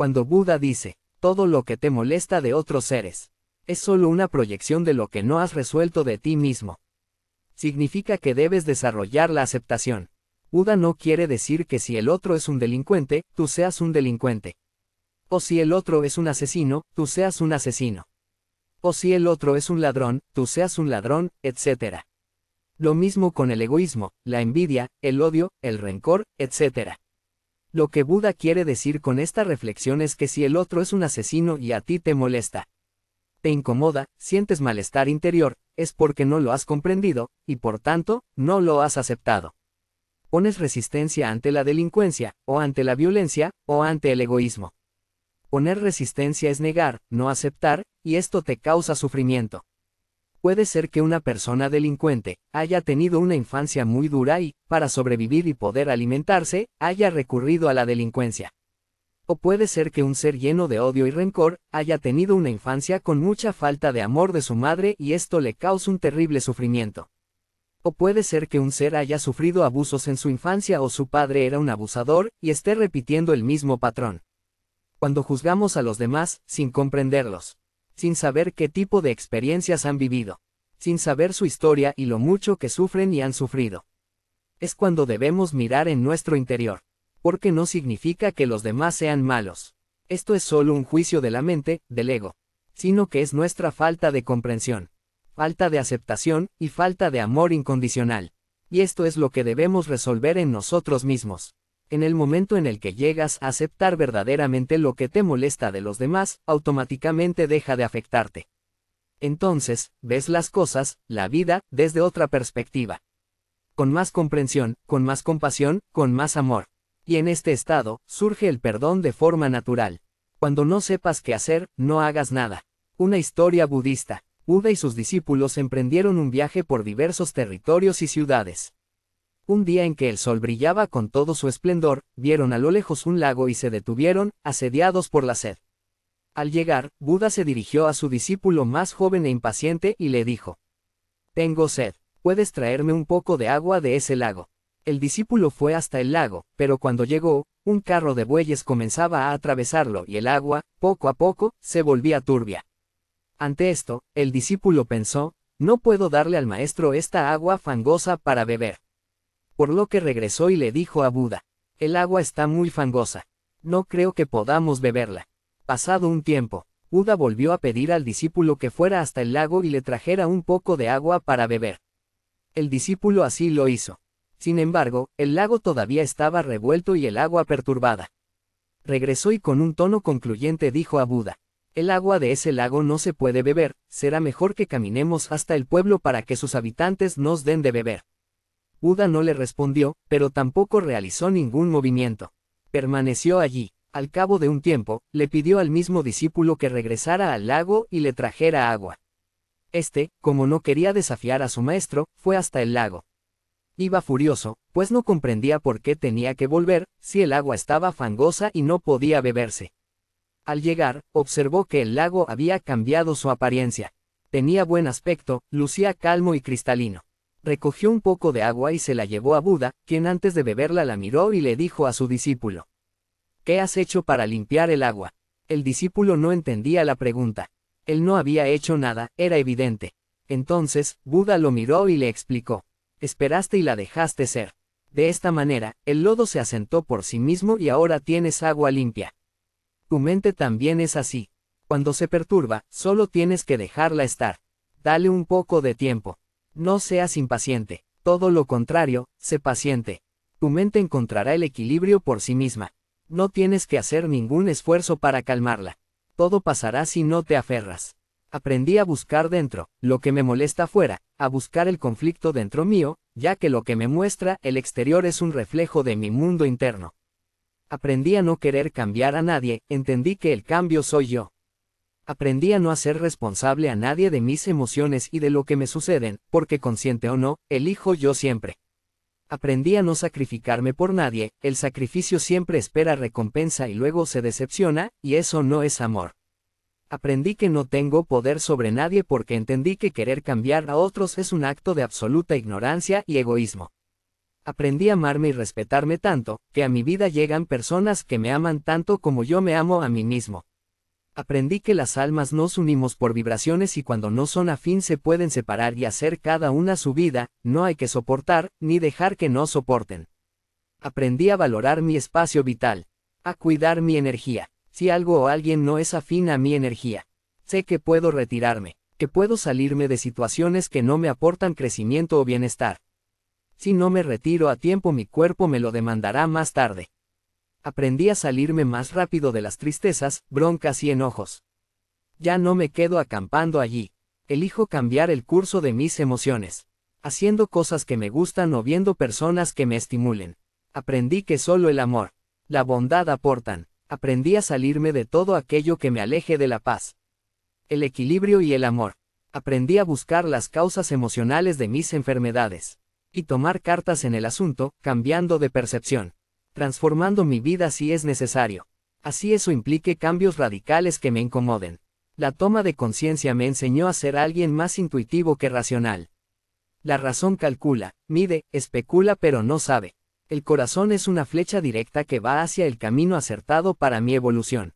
Cuando Buda dice, todo lo que te molesta de otros seres, es solo una proyección de lo que no has resuelto de ti mismo. Significa que debes desarrollar la aceptación. Buda no quiere decir que si el otro es un delincuente, tú seas un delincuente. O si el otro es un asesino, tú seas un asesino. O si el otro es un ladrón, tú seas un ladrón, etc. Lo mismo con el egoísmo, la envidia, el odio, el rencor, etc. Lo que Buda quiere decir con esta reflexión es que si el otro es un asesino y a ti te molesta, te incomoda, sientes malestar interior, es porque no lo has comprendido, y por tanto, no lo has aceptado. Pones resistencia ante la delincuencia, o ante la violencia, o ante el egoísmo. Poner resistencia es negar, no aceptar, y esto te causa sufrimiento. Puede ser que una persona delincuente haya tenido una infancia muy dura y, para sobrevivir y poder alimentarse, haya recurrido a la delincuencia. O puede ser que un ser lleno de odio y rencor haya tenido una infancia con mucha falta de amor de su madre y esto le causa un terrible sufrimiento. O puede ser que un ser haya sufrido abusos en su infancia o su padre era un abusador y esté repitiendo el mismo patrón. Cuando juzgamos a los demás, sin comprenderlos sin saber qué tipo de experiencias han vivido, sin saber su historia y lo mucho que sufren y han sufrido. Es cuando debemos mirar en nuestro interior, porque no significa que los demás sean malos. Esto es solo un juicio de la mente, del ego, sino que es nuestra falta de comprensión, falta de aceptación y falta de amor incondicional. Y esto es lo que debemos resolver en nosotros mismos. En el momento en el que llegas a aceptar verdaderamente lo que te molesta de los demás, automáticamente deja de afectarte. Entonces, ves las cosas, la vida, desde otra perspectiva. Con más comprensión, con más compasión, con más amor. Y en este estado, surge el perdón de forma natural. Cuando no sepas qué hacer, no hagas nada. Una historia budista. Buda y sus discípulos emprendieron un viaje por diversos territorios y ciudades. Un día en que el sol brillaba con todo su esplendor, vieron a lo lejos un lago y se detuvieron, asediados por la sed. Al llegar, Buda se dirigió a su discípulo más joven e impaciente y le dijo, Tengo sed, ¿puedes traerme un poco de agua de ese lago? El discípulo fue hasta el lago, pero cuando llegó, un carro de bueyes comenzaba a atravesarlo y el agua, poco a poco, se volvía turbia. Ante esto, el discípulo pensó, no puedo darle al maestro esta agua fangosa para beber por lo que regresó y le dijo a Buda, el agua está muy fangosa, no creo que podamos beberla. Pasado un tiempo, Buda volvió a pedir al discípulo que fuera hasta el lago y le trajera un poco de agua para beber. El discípulo así lo hizo. Sin embargo, el lago todavía estaba revuelto y el agua perturbada. Regresó y con un tono concluyente dijo a Buda, el agua de ese lago no se puede beber, será mejor que caminemos hasta el pueblo para que sus habitantes nos den de beber. Uda no le respondió, pero tampoco realizó ningún movimiento. Permaneció allí. Al cabo de un tiempo, le pidió al mismo discípulo que regresara al lago y le trajera agua. Este, como no quería desafiar a su maestro, fue hasta el lago. Iba furioso, pues no comprendía por qué tenía que volver, si el agua estaba fangosa y no podía beberse. Al llegar, observó que el lago había cambiado su apariencia. Tenía buen aspecto, lucía calmo y cristalino. Recogió un poco de agua y se la llevó a Buda, quien antes de beberla la miró y le dijo a su discípulo. ¿Qué has hecho para limpiar el agua? El discípulo no entendía la pregunta. Él no había hecho nada, era evidente. Entonces, Buda lo miró y le explicó. Esperaste y la dejaste ser. De esta manera, el lodo se asentó por sí mismo y ahora tienes agua limpia. Tu mente también es así. Cuando se perturba, solo tienes que dejarla estar. Dale un poco de tiempo. No seas impaciente, todo lo contrario, sé paciente. Tu mente encontrará el equilibrio por sí misma. No tienes que hacer ningún esfuerzo para calmarla. Todo pasará si no te aferras. Aprendí a buscar dentro, lo que me molesta fuera, a buscar el conflicto dentro mío, ya que lo que me muestra el exterior es un reflejo de mi mundo interno. Aprendí a no querer cambiar a nadie, entendí que el cambio soy yo. Aprendí a no hacer responsable a nadie de mis emociones y de lo que me suceden, porque consciente o no, elijo yo siempre. Aprendí a no sacrificarme por nadie, el sacrificio siempre espera recompensa y luego se decepciona, y eso no es amor. Aprendí que no tengo poder sobre nadie porque entendí que querer cambiar a otros es un acto de absoluta ignorancia y egoísmo. Aprendí a amarme y respetarme tanto, que a mi vida llegan personas que me aman tanto como yo me amo a mí mismo. Aprendí que las almas nos unimos por vibraciones y cuando no son afín se pueden separar y hacer cada una su vida, no hay que soportar, ni dejar que no soporten. Aprendí a valorar mi espacio vital, a cuidar mi energía. Si algo o alguien no es afín a mi energía, sé que puedo retirarme, que puedo salirme de situaciones que no me aportan crecimiento o bienestar. Si no me retiro a tiempo mi cuerpo me lo demandará más tarde. Aprendí a salirme más rápido de las tristezas, broncas y enojos. Ya no me quedo acampando allí. Elijo cambiar el curso de mis emociones. Haciendo cosas que me gustan o viendo personas que me estimulen. Aprendí que solo el amor, la bondad aportan. Aprendí a salirme de todo aquello que me aleje de la paz. El equilibrio y el amor. Aprendí a buscar las causas emocionales de mis enfermedades. Y tomar cartas en el asunto, cambiando de percepción transformando mi vida si es necesario. Así eso implique cambios radicales que me incomoden. La toma de conciencia me enseñó a ser alguien más intuitivo que racional. La razón calcula, mide, especula pero no sabe. El corazón es una flecha directa que va hacia el camino acertado para mi evolución.